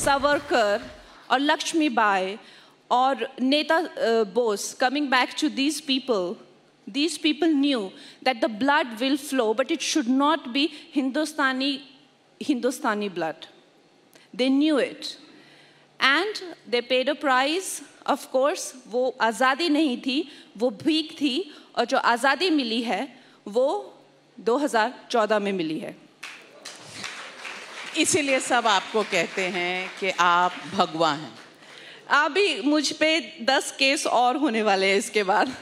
Savarkar, or Lakshmi Bai, or Neta uh, Bose, coming back to these people, these people knew that the blood will flow, but it should not be Hindustani, Hindustani blood. They knew it. And they paid a price. Of course, wo azadi nahi thi, wo bheek thi, aur jo azadi mili hai, wo 2014 mein mili hai. इसीलिए सब आपको कहते हैं कि आप भगवान हैं अभी मुझ पे दस केस और होने वाले हैं इसके बाद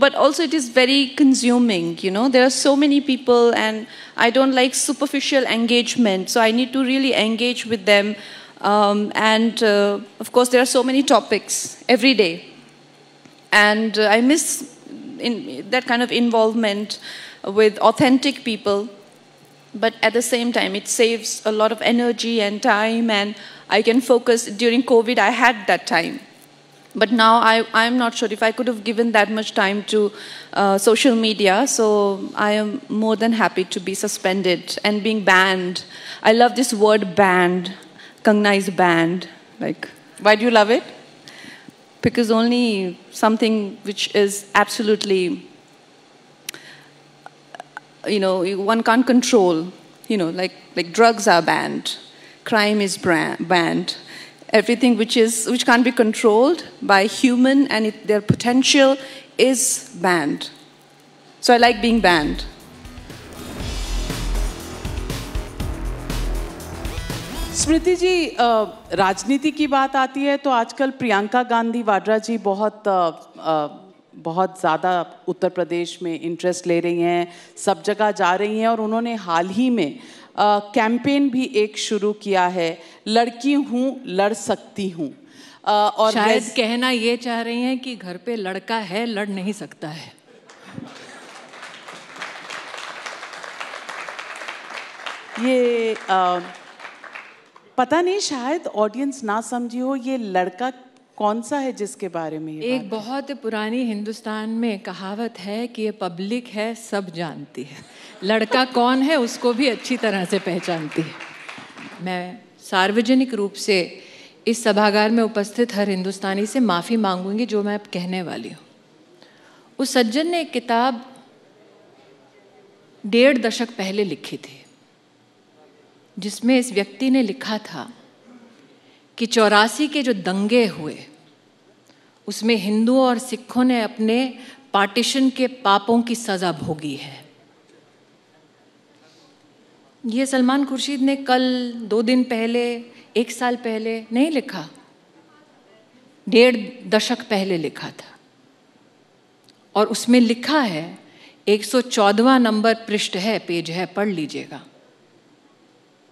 but also it is very consuming you know there are so many people and I don't like superficial engagement so I need to really engage with them and of course there are so many topics every day and I miss in that kind of involvement with authentic people but at the same time it saves a lot of energy and time and i can focus during covid i had that time but now I, i'm not sure if i could have given that much time to uh, social media so i am more than happy to be suspended and being banned i love this word banned kangna is banned like why do you love it because only something which is absolutely you know, one can't control. You know, like, like drugs are banned, crime is banned, everything which, is, which can't be controlled by human and it, their potential is banned. So I like being banned. Smriti ji राजनीति की बात आती है तो आजकल प्रियंका गांधी वाड्रा जी बहुत बहुत ज़्यादा उत्तर प्रदेश में इंटरेस्ट ले रही हैं सब जगह जा रही हैं और उन्होंने हाल ही में कैंपेन भी एक शुरू किया है लड़की हूँ लड़ सकती हूँ और शायद कहना ये चाह रही हैं कि घर पे लड़का है लड़ नहीं सकता है ये आ, पता नहीं शायद ऑडियंस ना समझी हो ये लड़का कौन सा है जिसके बारे में एक बहुत पुरानी हिंदुस्तान में कहावत है कि ये पब्लिक है सब जानती है लड़का कौन है उसको भी अच्छी तरह से पहचानती है मैं सार्वजनिक रूप से इस सभागार में उपस्थित हर हिंदुस्तानी से माफ़ी मांगूंगी जो मैं अब कहने वाली हूँ उस सज्जन ने एक किताब डेढ़ दशक पहले लिखी थी जिसमें इस व्यक्ति ने लिखा था कि चौरासी के जो दंगे हुए उसमें हिंदुओं और सिखों ने अपने पार्टीशन के पापों की सज़ा भोगी है ये सलमान खुर्शीद ने कल दो दिन पहले एक साल पहले नहीं लिखा डेढ़ दशक पहले लिखा था और उसमें लिखा है 114वां नंबर पृष्ठ है पेज है पढ़ लीजिएगा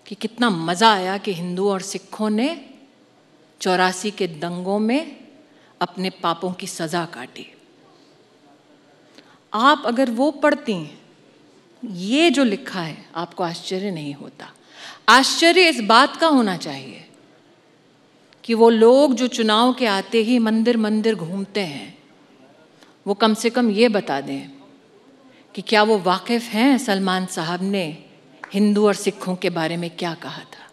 कि कितना मज़ा आया कि हिंदू और सिखों ने चौरासी के दंगों में अपने पापों की सज़ा काटी आप अगर वो पढ़ती ये जो लिखा है आपको आश्चर्य नहीं होता आश्चर्य इस बात का होना चाहिए कि वो लोग जो चुनाव के आते ही मंदिर मंदिर घूमते हैं वो कम से कम ये बता दें कि क्या वो वाकिफ़ हैं सलमान साहब ने हिंदू और सिखों के बारे में क्या कहा था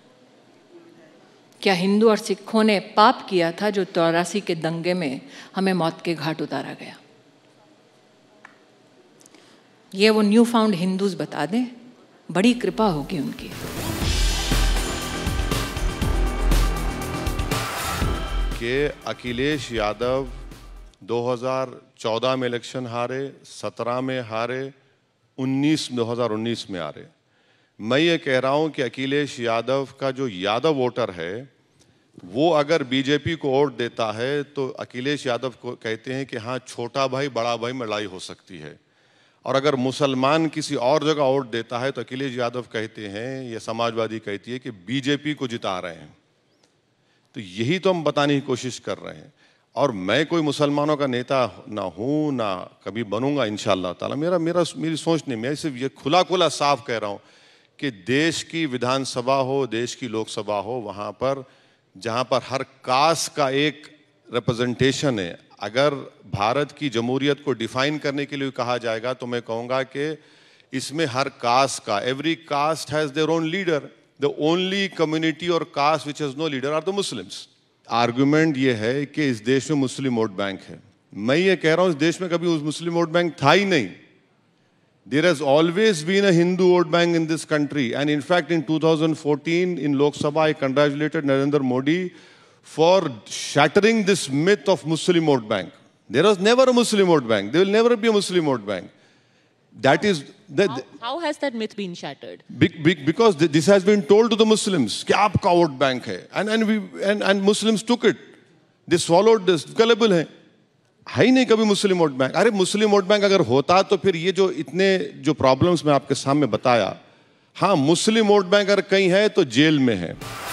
क्या हिंदू और सिखों ने पाप किया था जो चौरासी के दंगे में हमें मौत के घाट उतारा गया ये वो न्यू फाउंड हिंदूज बता दें बड़ी कृपा होगी उनकी के अखिलेश यादव 2014 में इलेक्शन हारे 17 में हारे 19 2019 में हारे मैं ये कह रहा हूं कि अखिलेश यादव का जो यादव वोटर है वो अगर बीजेपी को वोट देता है तो अखिलेश यादव को कहते हैं कि हाँ छोटा भाई बड़ा भाई में लड़ाई हो सकती है और अगर मुसलमान किसी और जगह वोट देता है तो अखिलेश यादव कहते हैं या समाजवादी कहती है कि बीजेपी को जिता रहे हैं तो यही तो हम बताने की कोशिश कर रहे हैं और मैं कोई मुसलमानों का नेता ना हूँ ना कभी बनूंगा इन ताला मेरा मेरा मेरी सोच नहीं मैं सिर्फ ये खुला खुला साफ कह रहा हूँ कि देश की विधानसभा हो देश की लोकसभा हो वहाँ पर जहाँ पर हर कास्ट का एक रिप्रेजेंटेशन है अगर भारत की जमहूरियत को डिफाइन करने के लिए कहा जाएगा तो मैं कहूँगा कि इसमें हर कास्ट का every caste has their own leader the only community और caste which has no leader are the Muslims argument ये है कि इस देश में मुस्लिम वोट बैंक है मैं ये कह रहा हूँ इस देश में कभी उस मुस्लिम वोट बैंक था ही नहीं There has always been a Hindu vote bank in this country. And in fact, in 2014, in Lok Sabha, I congratulated Narendra Modi for shattering this myth of Muslim vote bank. There was never a Muslim vote bank. There will never be a Muslim vote bank. That is... The, how, how, has that myth been shattered? because this has been told to the Muslims, कि आपका vote bank hai?" And, and, we, and, and Muslims took it. They swallowed this. Gullible hai. है ही नहीं कभी मुस्लिम vote bank अरे मुस्लिम vote bank अगर होता तो फिर ये जो इतने जो प्रॉब्लम्स मैं आपके सामने बताया हाँ मुस्लिम वोट बैंक अगर कहीं है तो जेल में है